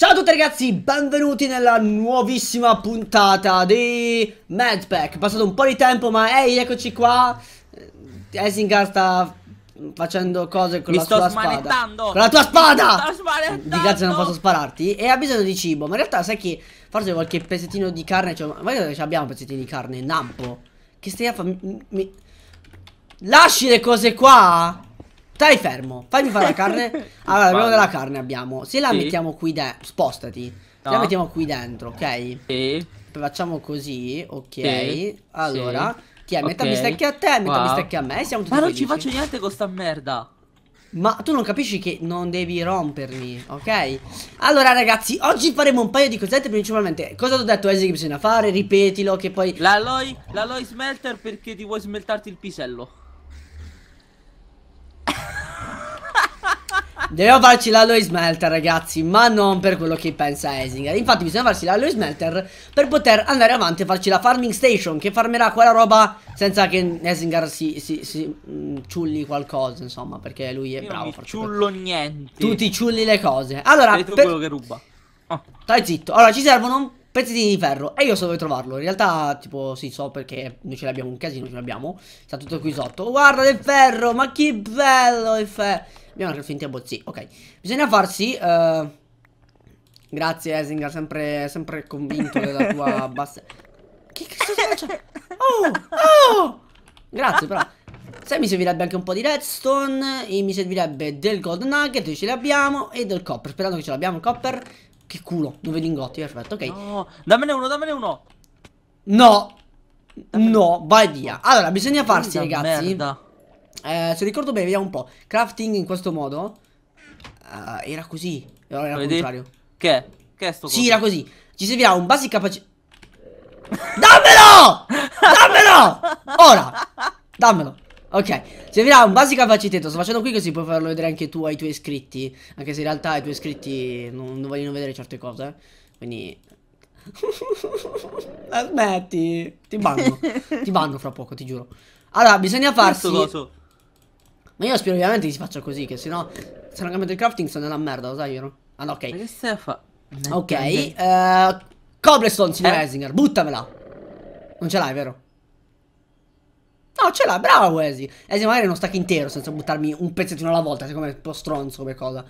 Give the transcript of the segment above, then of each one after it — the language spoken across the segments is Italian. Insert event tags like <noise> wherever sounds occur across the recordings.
Ciao a tutti ragazzi, benvenuti nella nuovissima puntata di Madpack È passato un po' di tempo ma ehi, eccoci qua eh, Esingar sta facendo cose con Mi la sua spada Con la tua spada! Mi sto Di cazzo non posso spararti E ha bisogno di cibo, ma in realtà sai che forse qualche pezzettino di carne cioè, Ma che abbiamo pezzettini di carne, Nampo Che stai a fare? Mi... Lasci le cose qua Stai fermo, fammi fare la carne. <laughs> Allora, abbiamo della carne, abbiamo. Se la sì. mettiamo qui dentro, spostati. No. La mettiamo qui dentro, ok? Sì. Facciamo così, ok. Sì. Allora, sì. ti è metà okay. bistecche a te, metà wow. bistecche a me, siamo tutti Ma non ci faccio niente con sta merda. Ma tu non capisci che non devi rompermi, ok? Allora ragazzi, oggi faremo un paio di cosette principalmente Cosa ti ho detto Esi che bisogna fare? Ripetilo che poi... L'alloy, l'alloy smelter perché ti vuoi smeltarti il pisello Dobbiamo farci l'alloy smelter ragazzi Ma non per quello che pensa Esinger Infatti bisogna farci l'alloy smelter Per poter andare avanti e farci la farming station Che farmerà quella roba Senza che Esinger si, si, si mh, mm, ciulli qualcosa Insomma perché lui è Io bravo non ciullo per... niente Tu ti ciulli le cose Allora per... quello che ruba oh. Stai zitto Allora ci servono pezzettini di ferro e io so dove trovarlo in realtà tipo sì so perché noi ce l'abbiamo un casino ce l'abbiamo sta tutto qui sotto guarda del ferro ma che bello il ferro Abbiamo raggiunto a bozzi. Ok. Bisogna farsi... Uh... Grazie Esinga, sempre, sempre convinto della tua <laughs> bassa... Che cazzo faccio? Oh! Oh! Grazie però. Se mi servirebbe anche un po' di redstone, mi servirebbe del gold nugget, ce l'abbiamo, e del copper. Sperando che ce l'abbiamo il copper. Che culo, dove lingotti, perfetto, ok. No, dammene uno, dammene uno. No, no, vai via. Allora, bisogna farsi, ragazzi. Merda. Eh, se ricordo bene, vediamo un po'. Crafting in questo modo. Uh, era così. era Vedi? contrario. Che? Che è sto Sì, cosa? era così. Ci servirà un basic capacità. Dammelo! Dammelo! Ora! Dammelo. Ok, servirà un basic capacità. Sto facendo qui così puoi farlo vedere anche tu ai tuoi iscritti. Anche se in realtà i tuoi iscritti non, non vogliono vedere certe cose. Quindi <laughs> Smetti, ti banno, ti banno fra poco, ti giuro. Allora, bisogna farsi ma io spero ovviamente che si faccia così, che sennò se non cambiato il crafting sono nella merda, lo sai io, no? Ah no, ok. Ma che stai a fa? Ok, eh, cobblestone, signor eh? Eisinger, buttamela. Non ce l'hai, vero? No, ce l'ha, bravo Wesi. Esi magari non stacca intero senza buttarmi un pezzettino alla volta, siccome è un po' stronzo come cosa.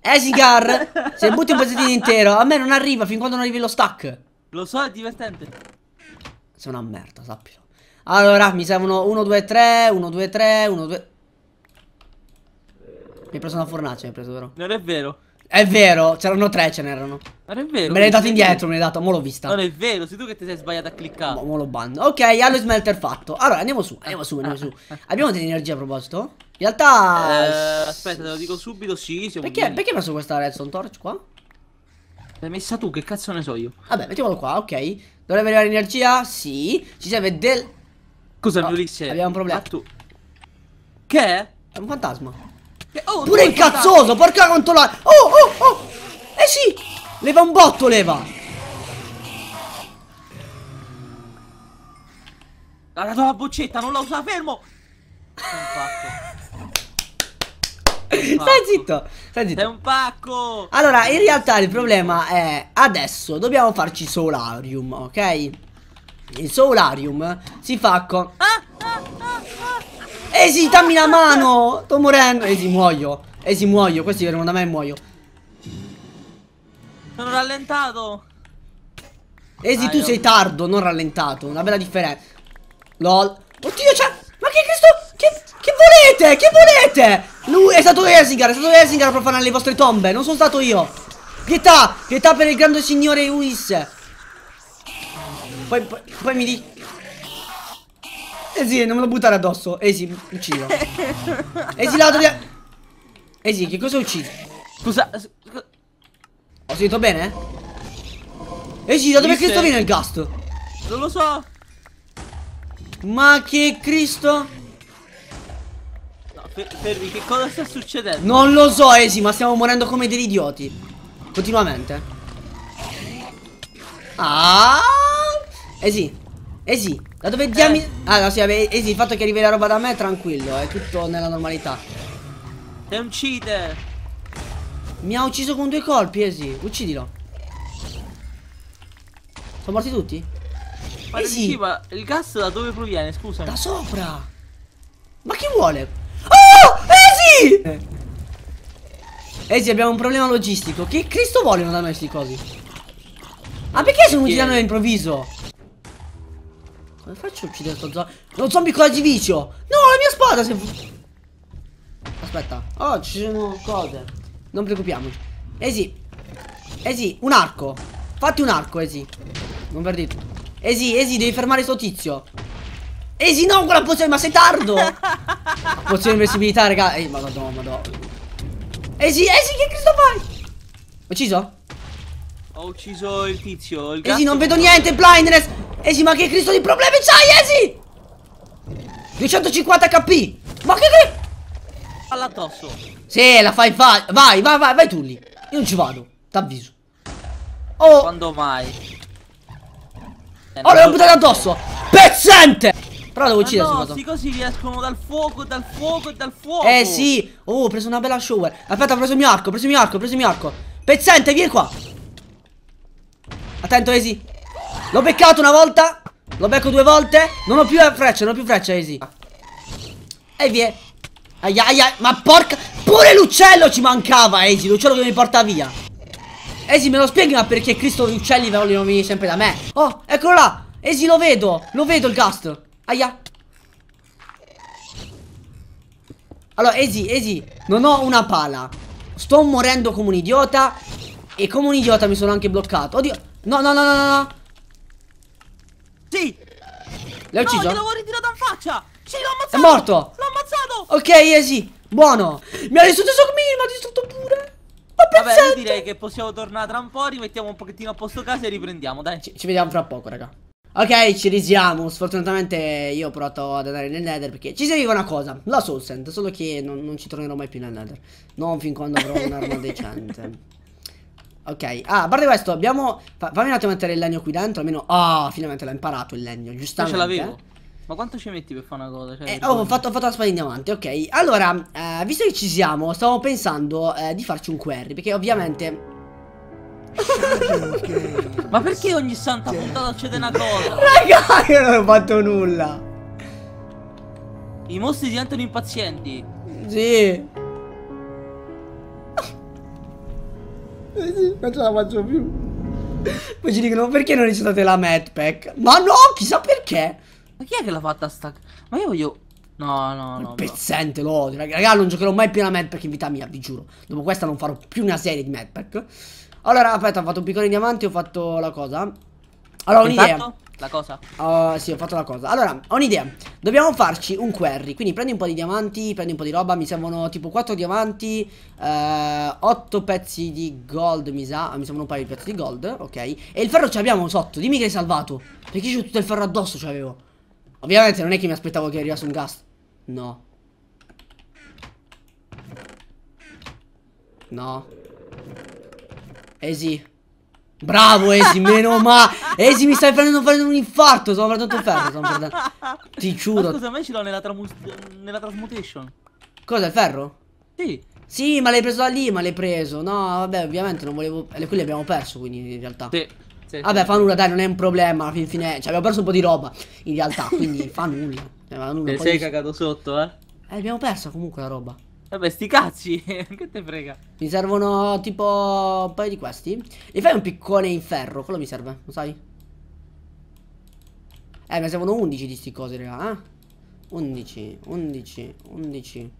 Esigar, <laughs> se butti un pezzettino intero, a me non arriva fin quando non arrivi lo stack. Lo so, è divertente. Sei una merda, sappilo. Allora, mi servono 1, 2, 3, 1, 2, 3, 1, 2... Mi hai preso una fornace, mi hai preso, vero? Non è vero. È vero, c'erano tre, ce n'erano. Non è vero. Me l'hai dato indietro, me l'hai dato, mo l'ho vista. Non è vero, sei tu che ti sei sbagliato a cliccare. Mo, mo lo bando. Ok, allo smelter fatto. Allora, andiamo su, andiamo su, andiamo su. <laughs> Abbiamo dell'energia a proposito? In realtà... Eh, aspetta, te lo dico subito, sì, siamo Perché, bene. perché hai messo questa redstone torch qua? L'hai messa tu, che cazzo ne so io? Vabbè, mettiamolo qua, ok. Dovrebbe arrivare energia? Sì. Ci serve del... Cosa, oh, Abbiamo un problema. Ah, tu... Che è? È un fantasma. Eh, oh, Pure incazzoso, porca la... Oh, oh, oh. Eh sì. Leva un botto, leva. Ha dato la boccetta, non la usa, fermo. Stai zitto, stai zitto. È un pacco. Allora, in realtà il problema è adesso dobbiamo farci solarium, ok? Il solarium si fa con... Ah! Esi, eh dammi la mano! Sto morendo! Esi, eh muoio! Esi, eh muoio! Questi vengono da me e muoio! Sono rallentato! Esi, tu sei oh. tardo, non rallentato! Una bella differenza! LOL! Oddio, c'è... Ma che Cristo... Che... Che volete? Che volete? Lui è stato Esingar, è stato Esingar a profanare le vostre tombe, non sono stato io. Pietà, pietà per il grande signore Uisse. Poi, poi, poi mi dici... Esi, eh non me lo buttare addosso. Esi, eh uccido. Esi, lato di... Esi, che cosa uccidi? Scusa... Ho sentito bene? Esi, eh da dove Cristo viene il gasto? Non lo so. Ma che Cristo? Fermi, che cosa sta succedendo? Non lo so, Esi, ma stiamo morendo come degli idioti. Continuamente. Ah! Esi, eh sì, da dove diamine... Eh. Ah, no, sì, vabbè, eh sì, il fatto che arrivi la roba da me è tranquillo, è tutto nella normalità. È un cheater. Mi ha ucciso con due colpi, eh sì, uccidilo. Sono morti tutti? Ma eh sì. ma il gas da dove proviene, scusa? Da sopra! Ma chi vuole? Oh! Eh sì! Eh sì, abbiamo un problema logistico. Che Cristo vogliono da noi sti cosi? Ma ah, perché sono venuti da noi all'improvviso? Come faccio a uccidere sto zombie? Lo zombie con la givizio! No, la mia spada! si Se... Aspetta. Oh, ci sono cose. Non preoccupiamoci. Esi. Esi, un arco. Fatti un arco, Esi. Non perdi tu. Esi, Esi, devi fermare sto tizio. Esi, no, quella pozione, ma sei tardo! <laughs> pozione di invisibilità, raga. Ehi, madonna, no, madonna. Esi, Esi, che Cristo fai? Ho Ucciso? Ho ucciso il tizio, il Esi, non vedo niente, blindness! Esi, ma che Cristo di problemi c'hai, Esi? 250 HP. Ma che... che... Palla addosso. Sì, la fai, vai, vai, vai, vai, vai tu lì. Io non ci vado, t'avviso. Oh. Quando mai? Eh, oh, l'ho buttato addosso. Pezzente! Però devo uccidere ah no, sì così riescono dal fuoco, dal fuoco dal fuoco Eh sì Oh ho preso una bella shower Aspetta ho preso il mio arco, ho preso il mio arco, ho preso il mio arco Pezzente vieni qua Attento Esi L'ho beccato una volta Lo becco due volte Non ho più eh, frecce, non ho più frecce, Easy E via Aia, aia, ma porca Pure l'uccello ci mancava, Easy L'uccello che mi porta via Easy me lo spieghi ma perché Cristo gli uccelli vogliono venire sempre da me Oh, eccolo là Easy lo vedo Lo vedo il gast Aia Allora, Easy, Easy Non ho una pala Sto morendo come un idiota E come un idiota mi sono anche bloccato Oddio No, no, no, no, no L'hai no, ucciso? No, l'avevo ritirato in faccia! Sì, l'ho ammazzato! È morto! L'ho ammazzato! Ok, easy! Buono! Mi ha distrutto Sogmin, mi ha distrutto pure! Ma Vabbè, io direi che possiamo tornare tra un po', rimettiamo un pochettino a posto casa e riprendiamo, dai! Ci, ci vediamo fra poco, raga. Ok, ci risiamo. Sfortunatamente io ho provato ad andare nel nether perché ci serviva una cosa, la soul sand, solo che non, non ci tornerò mai più nel nether. Non fin quando avrò un'arma <laughs> decente. Ok, ah, a parte questo, abbiamo... Fa fammi un attimo mettere il legno qui dentro, almeno... Ah, oh, finalmente l'ho imparato il legno, giustamente. Ma ce l'avevo. Ma quanto ci metti per fare una cosa? Cioè, eh, oh, ho, fatto, ho fatto la spada in diamante, ok. Allora, eh, visto che ci siamo, stavo pensando eh, di farci un query, perché ovviamente... Cioè, Ma perché ogni santa cioè. puntata c'è una cosa? <laughs> Raga, io non ho fatto nulla. I mostri diventano impazienti. Sì. Eh non ce la faccio più. Poi ci dicono perché non ricevutate la Madpack? Ma no, chissà perché. Ma chi è che l'ha fatta sta... Ma io voglio... No, no, no. Pezzente, no. lo odio. Raga, non giocherò mai più una Madpack in vita mia, vi giuro. Dopo questa non farò più una serie di Madpack. Allora, aspetta, ho fatto un piccone diamante ho fatto la cosa. Allora, un'idea. La cosa? Uh, sì, ho fatto la cosa. Allora, ho un'idea. Dobbiamo farci un query. Quindi prendi un po' di diamanti, prendi un po' di roba. Mi servono tipo 4 diamanti, uh, 8 pezzi di gold, mi sa. Ah, mi servono un paio di pezzi di gold, ok. E il ferro ce l'abbiamo sotto. Dimmi che hai salvato. Perché c'ho tutto il ferro addosso, ce l'avevo. Ovviamente non è che mi aspettavo che arrivasse un gas. No. No. Eh sì. Bravo Esi, meno ma Esi mi stai prendendo, prendendo un infarto, sono perduto ferro, sono perduto. Ti giuro. Ma scusa, me ci do nella, nella transmutation. Cosa, il ferro? Sì. Sì, ma l'hai preso da lì, ma l'hai preso. No, vabbè, ovviamente non volevo. E quelli abbiamo perso, quindi in realtà. Sì. sì vabbè, sì. fa nulla, dai, non è un problema. Alla fine, cioè, abbiamo perso un po' di roba. In realtà, quindi <laughs> fa nulla. Cioè, nulla Te sei di... cagato sotto, eh? Eh, abbiamo perso comunque la roba. Vabbè, sti cazzi, <laughs> che te frega. Mi servono tipo un paio di questi. E fai un piccone in ferro, quello mi serve, lo sai? Eh, mi servono 11 di sti cose, raga, eh? 11, 11, 11.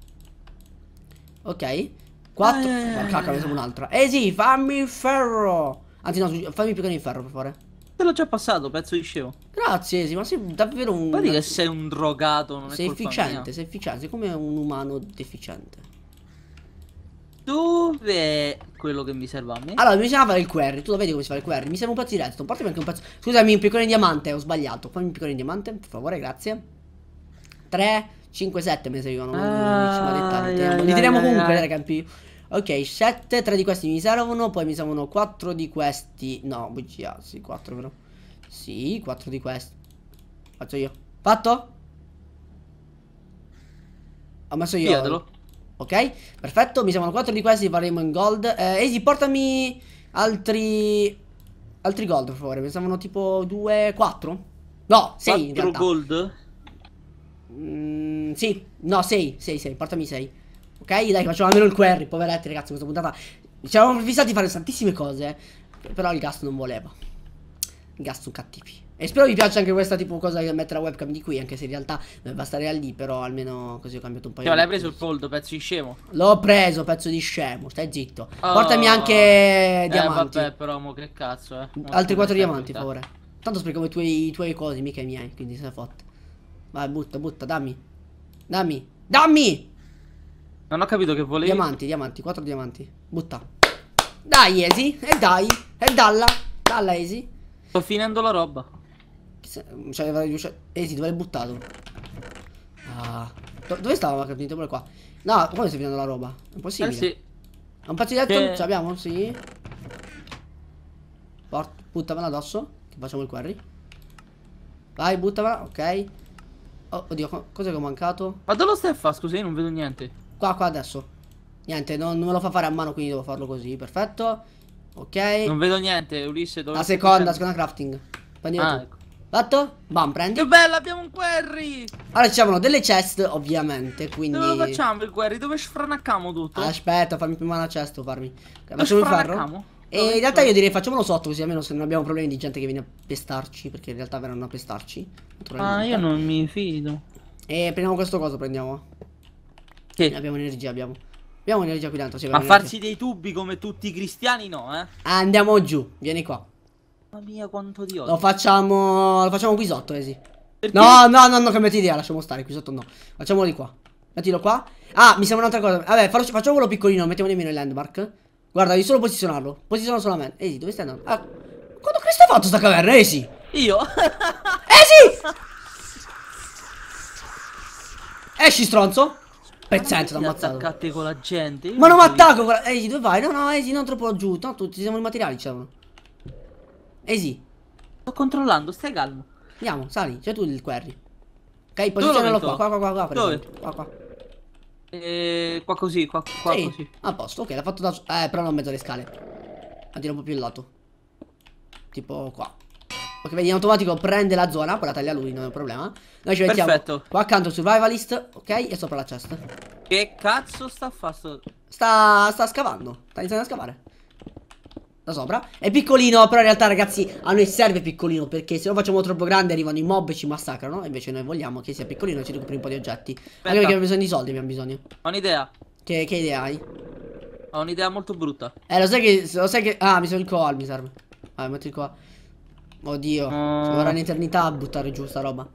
Ok. 4. Ah, eh, Cacca, ne serve un'altra. Eh sì, fammi il ferro. Anzi, no, fammi il piccone in ferro, per favore. Te l'ho già passato, pezzo di scemo. Grazie, Esi, ma sei davvero un. Guardi che sei un drogato, non sei è colpa efficiente, mia. sei efficiente, sei come un umano deficiente. Dove è quello che mi serve a me? Allora, mi serve fare il query. Tu lo vedi come si fa il query? Mi serve un pezzo di redstone. Portami anche un pezzo. Scusami, un piccone di diamante. Ho sbagliato. Fammi un piccone di diamante, per favore, grazie. 3, 5, 7 mi servivano. Ah, non, non, non, non, non, tiriamo non, non, non, non, Ok 7 3 di questi mi servono Poi mi servono 4 di questi No bugia Sì 4 però Sì 4 di questi Faccio io Fatto? Ho messo io Chiedelo. Ok Perfetto Mi servono 4 di questi Faremo in gold eh, Easy portami Altri Altri gold per favore Mi servono tipo 2 4 No 6 4 gold? Mm, sì No 6 6 6 Portami 6 Ok? Dai, facciamo almeno il query, poveretti ragazzi, questa puntata. Ci avevamo fissati di fare tantissime cose, però il gas non voleva. Il gas sono cattivi. E spero vi piaccia anche questa tipo cosa di mettere la webcam di qui, anche se in realtà doveva stare lì, però almeno così ho cambiato un po' no, di... No, l'hai preso il poldo, pezzo di scemo? L'ho preso, pezzo di scemo, stai zitto. Oh, Portami anche eh, diamanti. vabbè, però mo che cazzo, eh. Altri quattro diamanti, per favore. Tanto sprecavo i tuoi, i tuoi cosi, mica i miei, quindi sei ne Vai, butta, butta, dammi. Dammi. Dammi! Non ho capito che volevi. Diamanti, diamanti, quattro diamanti. Butta. Dai, Esi. E dai. E dalla. Dalla, Esi. Sto finendo la roba. Cioè, avrei Esi, dove l'hai buttato? Ah. Do dove stava? Capito? Pure qua. No, come stai finendo la roba? È impossibile. Eh sì. È un pezzetto? Che... Ce l'abbiamo? Sì. Port buttamela addosso. Che facciamo il query. Vai, buttamela. Ok. Oh, oddio, co cosa che ho mancato? Ma dove lo stai a fare? Scusi, non vedo niente. Qua, qua adesso. Niente, non, non, me lo fa fare a mano, quindi devo farlo così. Perfetto. Ok. Non vedo niente, Ulisse. la seconda, la seconda crafting. Prendiamo ah, ecco. Fatto? Bam, prendi. Che bella, abbiamo un query. Allora, ci sono delle chest, ovviamente, quindi... Dove facciamo il query? Dove sfranacchiamo tutto? Aspetta, fammi prima la chest, farmi. facciamo il ferro. E in realtà io direi facciamolo sotto così almeno se non abbiamo problemi di gente che viene a pestarci Perché in realtà verranno a pestarci Ah io non mi fido E prendiamo questo coso prendiamo che? Abbiamo energia, abbiamo. Abbiamo energia qui dentro. Sì, Ma farsi dei tubi come tutti i cristiani, no, eh? Andiamo giù, vieni qua. Mamma mia, quanto dio. Lo facciamo. Lo facciamo qui sotto, Esi. Eh, sì. No, no, no, no, cambiate idea, lasciamo stare, qui sotto no. Facciamolo di qua. Mettilo qua. Ah, mi sembra un'altra cosa. Vabbè, facciamolo piccolino, mettiamo nemmeno il landmark. Guarda, devi solo posizionarlo. Posiziono solamente. Esi, dove stai andando? Ah, quando Cristo ha fatto sta caverna, Esi? Eh, Io? Esi! Eh, <laughs> Esci, stronzo! Pezzetto, t'ho ammazzato. attaccati con la gente. Io ma non mi attacco con la... Easy, dove vai? No, no, Easy, non troppo giù. No, tutti siamo i materiali, c'erano. Cioè. Easy. Sto controllando, stai calmo. Andiamo, sali, c'è tu il query. Ok, posizionalo qua, qua, qua, qua, qua, per Dove? Qua, qua. Eh, qua così, qua, qua sì, così. A posto, ok, l'ha fatto da... Eh, però non mezzo le scale. La tiro un po' più in lato. Tipo qua. Ok, vedi, in automatico prende la zona, poi la taglia lui, non è un problema. Noi ci mettiamo Perfetto. qua accanto survivalist, ok, e sopra la chest. Che cazzo sta facendo? Sta, sta scavando, sta iniziando a scavare. Da sopra. È piccolino, però in realtà ragazzi a noi serve piccolino, perché se lo facciamo troppo grande arrivano i mob e ci massacrano, invece noi vogliamo che sia piccolino e ci recuperi un po' di oggetti. Aspetta. Anche perché abbiamo bisogno di soldi, abbiamo bisogno. Ho un'idea. Che, che, idea hai? Ho un'idea molto brutta. Eh, lo sai che, lo sai che... Ah, mi sono il coal, mi serve. Vai, metti il coal. Oddio, ci ah. vorrà un'eternità a buttare giù sta roba.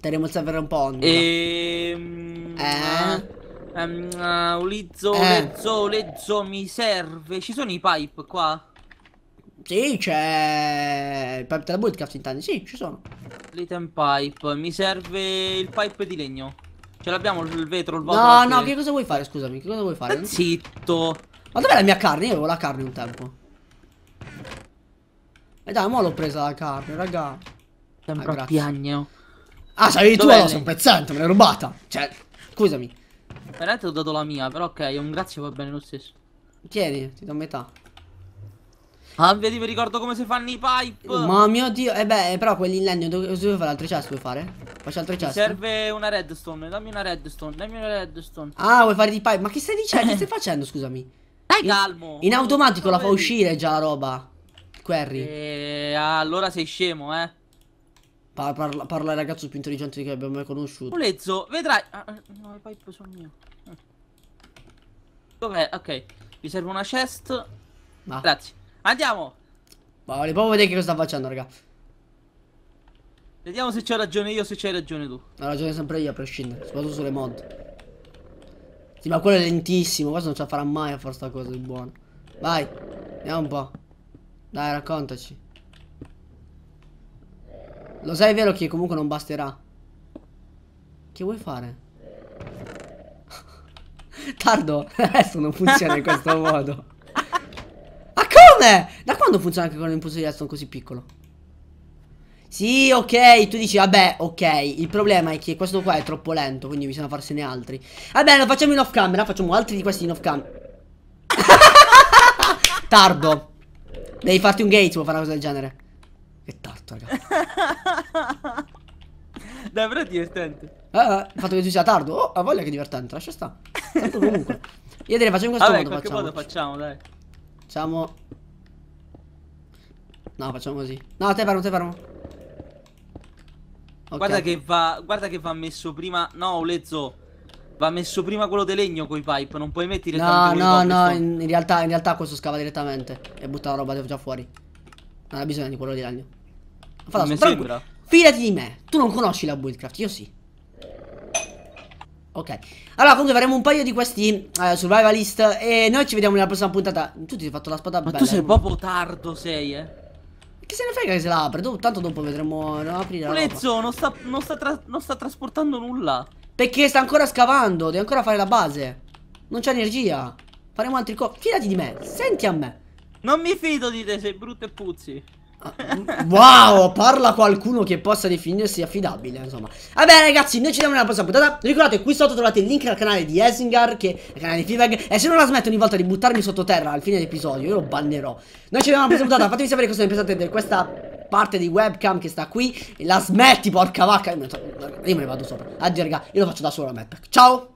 Terremo il server un po' onda. Ehm... Eh? Um, uh, eh. Ehm, eh Lezzo, eh. Lezzo, mi serve. Ci sono i pipe qua? Sì, c'è il pipe della bootcraft intanto, sì, ci sono. L'item pipe, mi serve il pipe di legno. Ce l'abbiamo il vetro, il vaso. No, no, che cosa vuoi fare, scusami, che cosa vuoi fare? Zitto. Ma dov'è la mia carne? Io avevo la carne un tempo. E eh, dai, mo l'ho presa la carne, raga. Sembra ah, piagno. Oh. Ah, sei tu? Allora, sei un pezzente, me l'hai rubata. Cioè, scusami. Veramente ho dato la mia, però ok, un grazie va bene lo stesso. Tieni, ti do metà. Ah, vedi, mi ricordo come si fanno i pipe. Ma mio dio, e eh beh, però quelli in legno, dove si fare l'altro chest vuoi fare? Faccio l'altro chest. serve una redstone, dammi una redstone, dammi una redstone. Ah, vuoi fare di pipe? Ma che stai dicendo? che <laughs> stai facendo, scusami? Dai, calmo. In automatico la fa uscire già la roba. Querry. E allora sei scemo, eh. parla, parla, il ragazzo più intelligente che abbiamo mai conosciuto. Pulezzo, vedrai. Ah, ah no, le pipe sono mio. Eh. Dov'è? Ok. Mi serve una chest. Ma. Grazie. Andiamo. Ma volevo proprio vedere che cosa sta facendo, raga. Vediamo se c'ho ragione io o se c'hai ragione tu. Ha ragione sempre io a prescindere, soprattutto sulle mod. Sì, ma quello è lentissimo, questo non ce la farà mai a fare sta cosa di buono. Vai, Andiamo un po'. Dai, raccontaci. Lo sai, è vero che comunque non basterà. Che vuoi fare? <laughs> Tardo, <laughs> adesso non funziona in questo <laughs> modo. Ma come? Da quando funziona anche con l'impulso di Aston così piccolo? Sì, ok, tu dici, vabbè, ok, il problema è che questo qua è troppo lento, quindi bisogna farsene altri. Vabbè, lo facciamo in off camera, facciamo altri di questi in off camera. Tardo. Devi farti un gate per fare una cosa del genere. Che tarto, raga. <laughs> Dai, però è divertente. Eh, eh, il fatto che tu sia tardo. Oh, ha voglia che è divertente, lascia sta. Tanto comunque. Io direi facciamo in questo Vabbè, modo. Facciamo. modo facciamo, dai. Facciamo. No, facciamo così. No, te fermo, te fermo. Okay. Guarda che va. Guarda che va messo prima. No, Lezzo. Va messo prima quello di legno con i pipe, non puoi mettere No, no, no, in realtà, in realtà, questo scava direttamente e butta la roba già fuori. Non ha bisogno di quello di legno. Fa non mi sembra. Fidati di me, tu non conosci la buildcraft, io sì. Ok, allora comunque faremo un paio di questi eh, survivalist e noi ci vediamo nella prossima puntata. Tu ti sei fatto la spada Ma bella, tu sei eh. proprio tardo, sei, eh. Che se ne frega che se la apre, tanto dopo vedremo aprire la Lezzo, non sta, non, sta non sta trasportando nulla. Perché sta ancora scavando, deve ancora fare la base. Non c'è energia. Faremo altri co... Fidati di me, senti a me. Non mi fido di te, sei brutto e puzzi. <laughs> Wow, parla qualcuno che possa definirsi affidabile, insomma. Vabbè ragazzi, noi ci vediamo nella prossima puntata. Ricordate, qui sotto trovate il link al canale di Esingar, che è il canale di Feedback. E se non la smetto ogni volta di buttarmi sottoterra al fine dell'episodio, io lo bannerò. Noi ci vediamo nella prossima puntata, fatemi sapere cosa ne pensate di questa parte di webcam che sta qui. La smetti, porca vacca. Io me ne vado sopra. raga, io lo faccio da solo la map. Ciao!